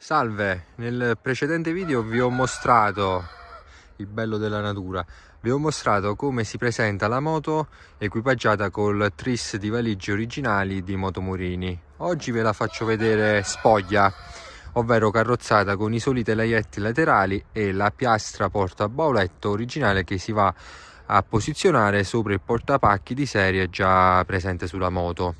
Salve, nel precedente video vi ho mostrato il bello della natura, vi ho mostrato come si presenta la moto equipaggiata col tris di valigie originali di Motomurini. Oggi ve la faccio vedere spoglia, ovvero carrozzata con i soliti laietti laterali e la piastra porta bauletto originale che si va a posizionare sopra il portapacchi di serie già presente sulla moto.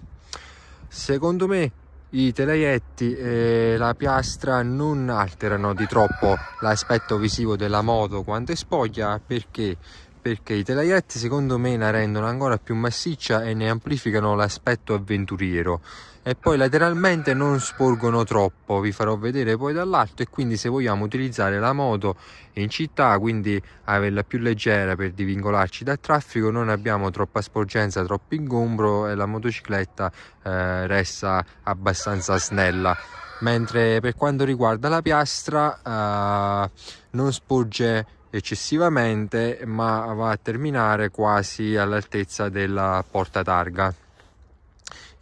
Secondo me i telaietti e la piastra non alterano di troppo l'aspetto visivo della moto quando è spoglia perché perché i telaietti secondo me la rendono ancora più massiccia e ne amplificano l'aspetto avventuriero e poi lateralmente non sporgono troppo vi farò vedere poi dall'alto e quindi se vogliamo utilizzare la moto in città quindi averla più leggera per divincolarci dal traffico non abbiamo troppa sporgenza troppo ingombro e la motocicletta eh, resta abbastanza snella mentre per quanto riguarda la piastra eh, non sporge eccessivamente ma va a terminare quasi all'altezza della porta targa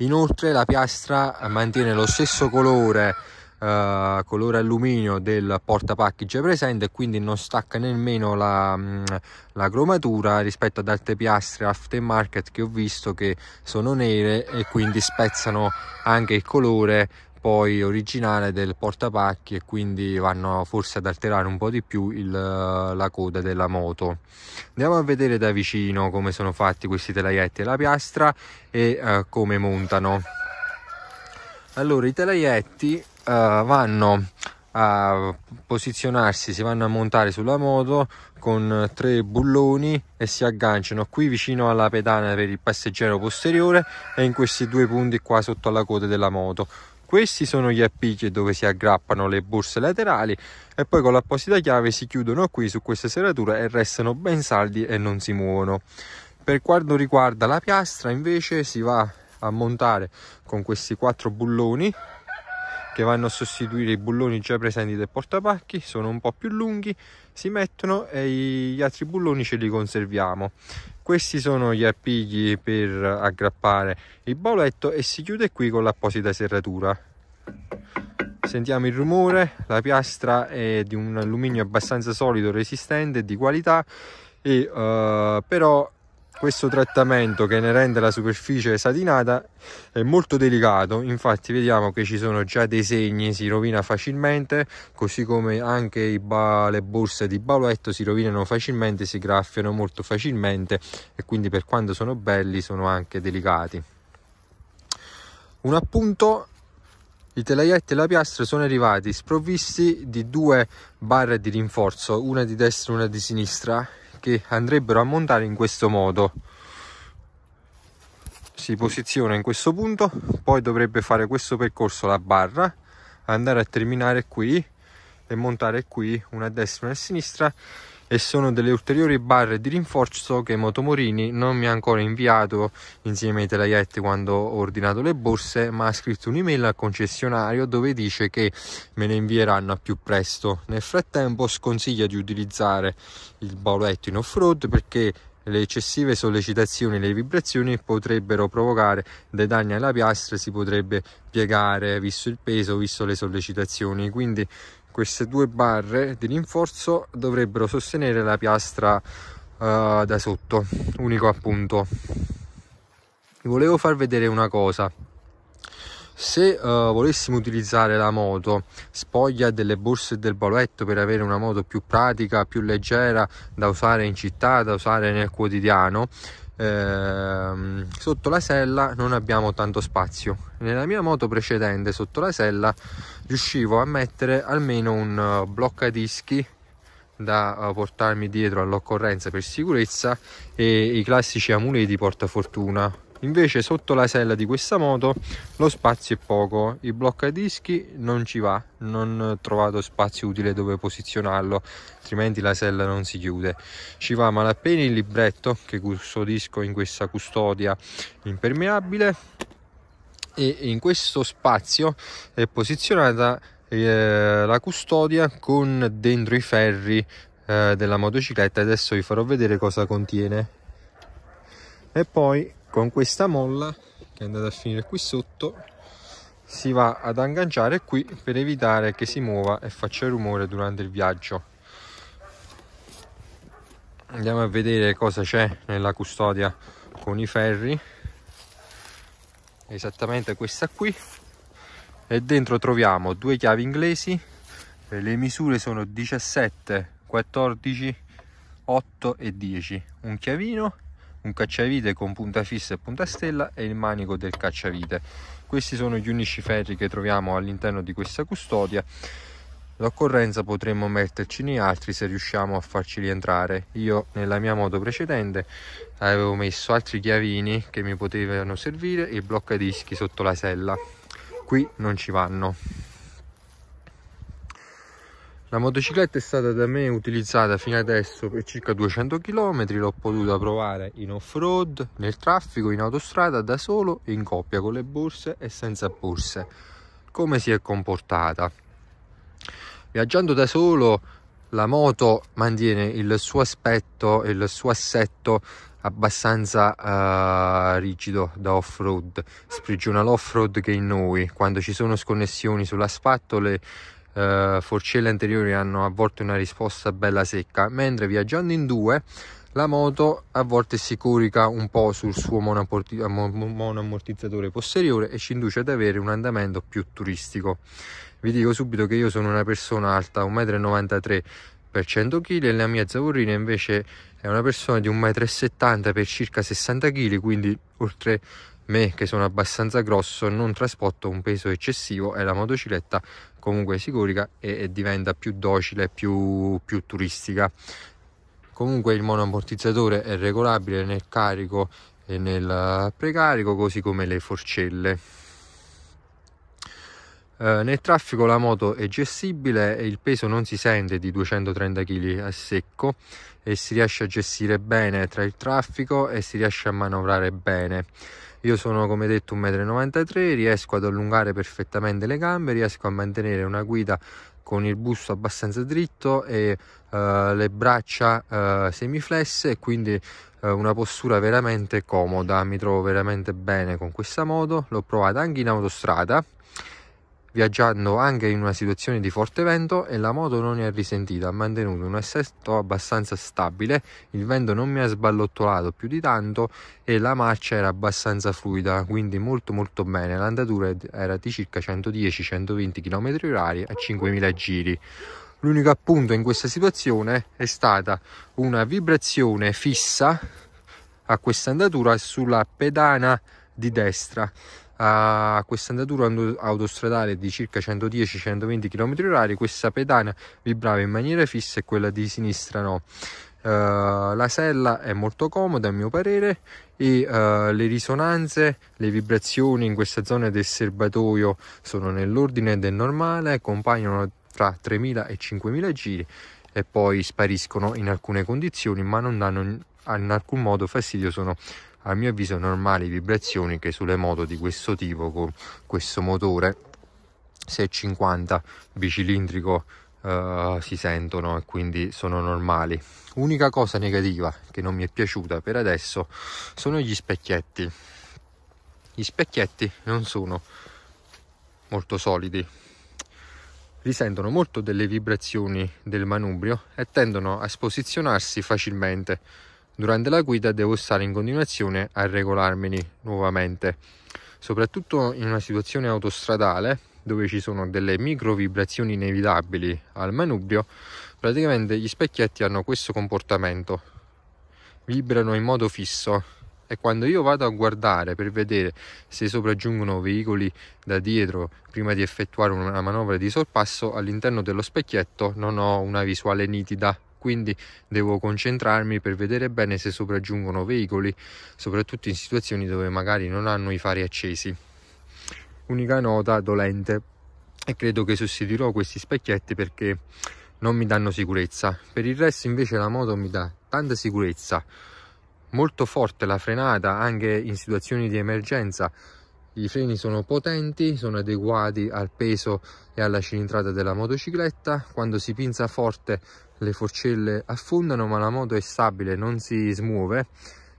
Inoltre la piastra mantiene lo stesso colore Uh, colore alluminio del porta package presente quindi non stacca nemmeno la, mm, la, cromatura rispetto ad altre piastre aftermarket che ho visto che sono nere e quindi spezzano anche il colore poi originale del portapacchi e quindi vanno forse ad alterare un po' di più il, eh, la coda della moto andiamo a vedere da vicino come sono fatti questi telaietti e la piastra e eh, come montano allora i telaietti eh, vanno a posizionarsi si vanno a montare sulla moto con tre bulloni e si agganciano qui vicino alla pedana per il passeggero posteriore e in questi due punti qua sotto alla coda della moto questi sono gli appiggi dove si aggrappano le borse laterali e poi con l'apposita chiave si chiudono qui su questa serratura e restano ben saldi e non si muovono. Per quanto riguarda la piastra invece si va a montare con questi quattro bulloni che vanno a sostituire i bulloni già presenti del portapacchi, sono un po' più lunghi, si mettono e gli altri bulloni ce li conserviamo questi sono gli appigli per aggrappare il bauletto e si chiude qui con l'apposita serratura sentiamo il rumore la piastra è di un alluminio abbastanza solido resistente di qualità e uh, però questo trattamento che ne rende la superficie satinata è molto delicato infatti vediamo che ci sono già dei segni si rovina facilmente così come anche le borse di baluetto si rovinano facilmente si graffiano molto facilmente e quindi per quando sono belli sono anche delicati un appunto i telaietti e la piastra sono arrivati sprovvisti di due barre di rinforzo, una di destra e una di sinistra, che andrebbero a montare in questo modo si posiziona in questo punto poi dovrebbe fare questo percorso la barra andare a terminare qui e montare qui una destra e una sinistra e sono delle ulteriori barre di rinforzo che Motomorini non mi ha ancora inviato insieme ai telaietti quando ho ordinato le borse ma ha scritto un'email al concessionario dove dice che me ne invieranno a più presto nel frattempo sconsiglia di utilizzare il bauletto in off-road perché le eccessive sollecitazioni e le vibrazioni potrebbero provocare dei danni alla piastra si potrebbe piegare visto il peso visto le sollecitazioni quindi queste due barre di rinforzo dovrebbero sostenere la piastra uh, da sotto unico appunto volevo far vedere una cosa se uh, volessimo utilizzare la moto spoglia delle borse del baluetto per avere una moto più pratica più leggera da usare in città da usare nel quotidiano eh, sotto la sella non abbiamo tanto spazio nella mia moto precedente sotto la sella riuscivo a mettere almeno un eh, bloccadischi da eh, portarmi dietro all'occorrenza per sicurezza e i classici amuleti portafortuna invece sotto la sella di questa moto lo spazio è poco il blocca dischi non ci va non ho trovato spazio utile dove posizionarlo altrimenti la sella non si chiude ci va malapena il libretto che custodisco in questa custodia impermeabile e in questo spazio è posizionata eh, la custodia con dentro i ferri eh, della motocicletta adesso vi farò vedere cosa contiene e poi con questa molla che è andata a finire qui sotto si va ad agganciare qui per evitare che si muova e faccia rumore durante il viaggio andiamo a vedere cosa c'è nella custodia con i ferri esattamente questa qui e dentro troviamo due chiavi inglesi le misure sono 17 14 8 e 10 un chiavino un cacciavite con punta fissa e punta stella e il manico del cacciavite questi sono gli unici ferri che troviamo all'interno di questa custodia L'occorrenza potremmo metterci mettercene altri se riusciamo a farci rientrare. Io nella mia moto precedente avevo messo altri chiavini che mi potevano servire e il blocca dischi sotto la sella. Qui non ci vanno. La motocicletta è stata da me utilizzata fino adesso per circa 200 km, l'ho potuta provare in off-road, nel traffico, in autostrada, da solo e in coppia, con le borse e senza borse. Come si è comportata? Viaggiando da solo la moto mantiene il suo aspetto e il suo assetto abbastanza uh, rigido da off-road, sprigiona l'off-road che è in noi, quando ci sono sconnessioni sulla spattola eh, forcelle anteriori hanno a volte una risposta bella secca, mentre viaggiando in due la moto a volte si corica un po' sul suo monoammortizzatore posteriore e ci induce ad avere un andamento più turistico. Vi dico subito che io sono una persona alta 1,93 m per 100 kg e la mia zavorrina invece è una persona di 1,70 m per circa 60 kg, quindi oltre me che sono abbastanza grosso non trasporto un peso eccessivo e la motocicletta comunque si corica e, e diventa più docile più, più turistica comunque il monoammortizzatore è regolabile nel carico e nel precarico così come le forcelle eh, nel traffico la moto è gestibile e il peso non si sente di 230 kg a secco e si riesce a gestire bene tra il traffico e si riesce a manovrare bene io sono come detto 1,93 m, riesco ad allungare perfettamente le gambe, riesco a mantenere una guida con il busto abbastanza dritto e eh, le braccia eh, semiflesse quindi eh, una postura veramente comoda mi trovo veramente bene con questa moto l'ho provata anche in autostrada viaggiando anche in una situazione di forte vento e la moto non è risentita, ha mantenuto un assetto abbastanza stabile, il vento non mi ha sballottolato più di tanto e la marcia era abbastanza fluida, quindi molto molto bene, l'andatura era di circa 110-120 km/h a 5000 giri. L'unico appunto in questa situazione è stata una vibrazione fissa a questa andatura sulla pedana di destra a questa andatura autostradale di circa 110-120 km/h questa pedana vibrava in maniera fissa e quella di sinistra no. Uh, la sella è molto comoda a mio parere e uh, le risonanze, le vibrazioni in questa zona del serbatoio sono nell'ordine del normale, compaiono tra 3.000 e 5.000 giri e poi spariscono in alcune condizioni ma non danno in alcun modo fastidio, sono a mio avviso normali vibrazioni che sulle moto di questo tipo con questo motore 650 bicilindrico Uh, si sentono e quindi sono normali. Unica cosa negativa che non mi è piaciuta per adesso sono gli specchietti. Gli specchietti non sono molto solidi, risentono molto delle vibrazioni del manubrio e tendono a sposizionarsi facilmente. Durante la guida devo stare in continuazione a regolarmeli nuovamente, soprattutto in una situazione autostradale dove ci sono delle micro vibrazioni inevitabili al manubrio, praticamente gli specchietti hanno questo comportamento, vibrano in modo fisso e quando io vado a guardare per vedere se sopraggiungono veicoli da dietro prima di effettuare una manovra di sorpasso all'interno dello specchietto non ho una visuale nitida quindi devo concentrarmi per vedere bene se sopraggiungono veicoli, soprattutto in situazioni dove magari non hanno i fari accesi. Unica nota dolente e credo che sostituirò questi specchietti perché non mi danno sicurezza. Per il resto invece la moto mi dà tanta sicurezza, molto forte la frenata anche in situazioni di emergenza. I freni sono potenti, sono adeguati al peso e alla cilindrata della motocicletta. Quando si pinza forte le forcelle affondano ma la moto è stabile, non si smuove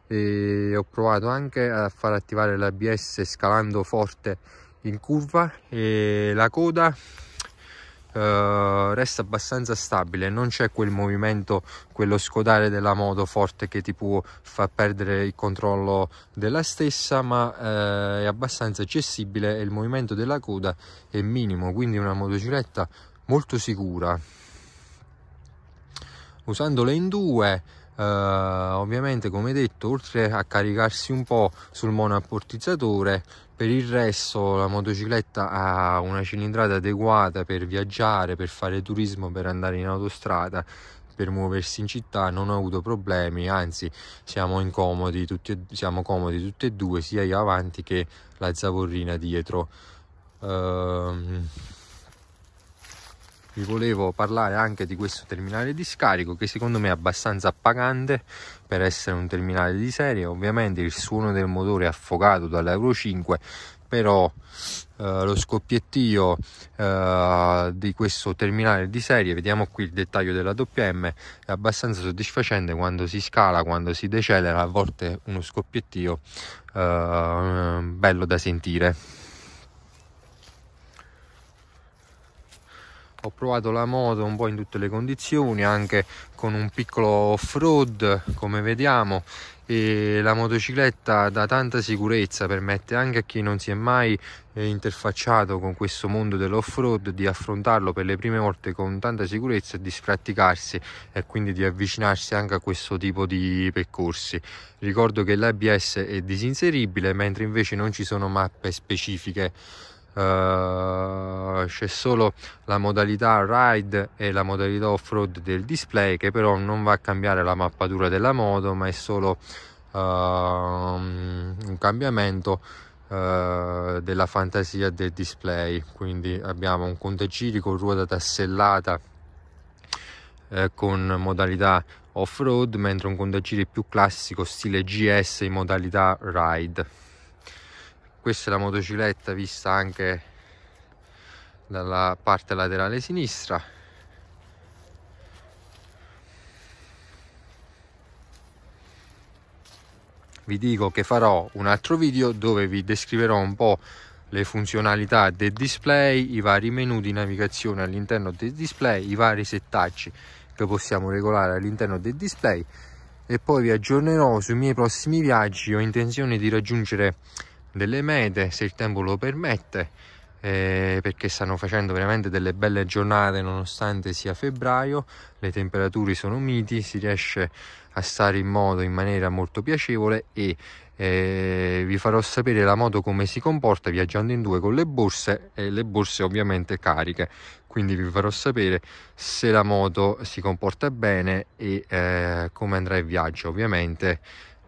e ho provato anche a far attivare l'ABS scalando forte in curva e la coda eh, resta abbastanza stabile non c'è quel movimento quello scodare della moto forte che ti può far perdere il controllo della stessa ma eh, è abbastanza accessibile e il movimento della coda è minimo quindi una motocicletta molto sicura usandole in due eh, ovviamente come detto oltre a caricarsi un po' sul monoammortizzatore per il resto la motocicletta ha una cilindrata adeguata per viaggiare, per fare turismo, per andare in autostrada per muoversi in città non ho avuto problemi, anzi siamo, incomodi, tutti, siamo comodi tutti e due, sia io avanti che la zavorrina dietro. Ehm, vi volevo parlare anche di questo terminale di scarico che secondo me è abbastanza appagante per essere un terminale di serie ovviamente il suono del motore è affogato dall'Euro 5 però eh, lo scoppiettio eh, di questo terminale di serie vediamo qui il dettaglio della WM è abbastanza soddisfacente quando si scala quando si decelera a volte uno scoppiettio eh, bello da sentire ho provato la moto un po' in tutte le condizioni anche con un piccolo off-road come vediamo e la motocicletta dà tanta sicurezza permette anche a chi non si è mai eh, interfacciato con questo mondo dell'off-road di affrontarlo per le prime volte con tanta sicurezza e di spratticarsi e quindi di avvicinarsi anche a questo tipo di percorsi ricordo che l'ABS è disinseribile mentre invece non ci sono mappe specifiche eh, c'è solo la modalità ride e la modalità off-road del display che però non va a cambiare la mappatura della moto ma è solo uh, un cambiamento uh, della fantasia del display quindi abbiamo un contagiri con ruota tassellata eh, con modalità off-road, mentre un contagiri più classico stile GS in modalità ride questa è la motocicletta vista anche dalla parte laterale sinistra vi dico che farò un altro video dove vi descriverò un po' le funzionalità del display, i vari menu di navigazione all'interno del display, i vari settaggi che possiamo regolare all'interno del display e poi vi aggiornerò sui miei prossimi viaggi ho intenzione di raggiungere delle mete se il tempo lo permette eh, perché stanno facendo veramente delle belle giornate nonostante sia febbraio le temperature sono miti si riesce a stare in moto in maniera molto piacevole e eh, vi farò sapere la moto come si comporta viaggiando in due con le borse e le borse ovviamente cariche quindi vi farò sapere se la moto si comporta bene e eh, come andrà il viaggio ovviamente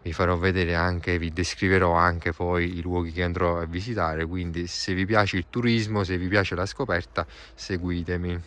vi farò vedere anche, vi descriverò anche poi i luoghi che andrò a visitare, quindi se vi piace il turismo, se vi piace la scoperta, seguitemi.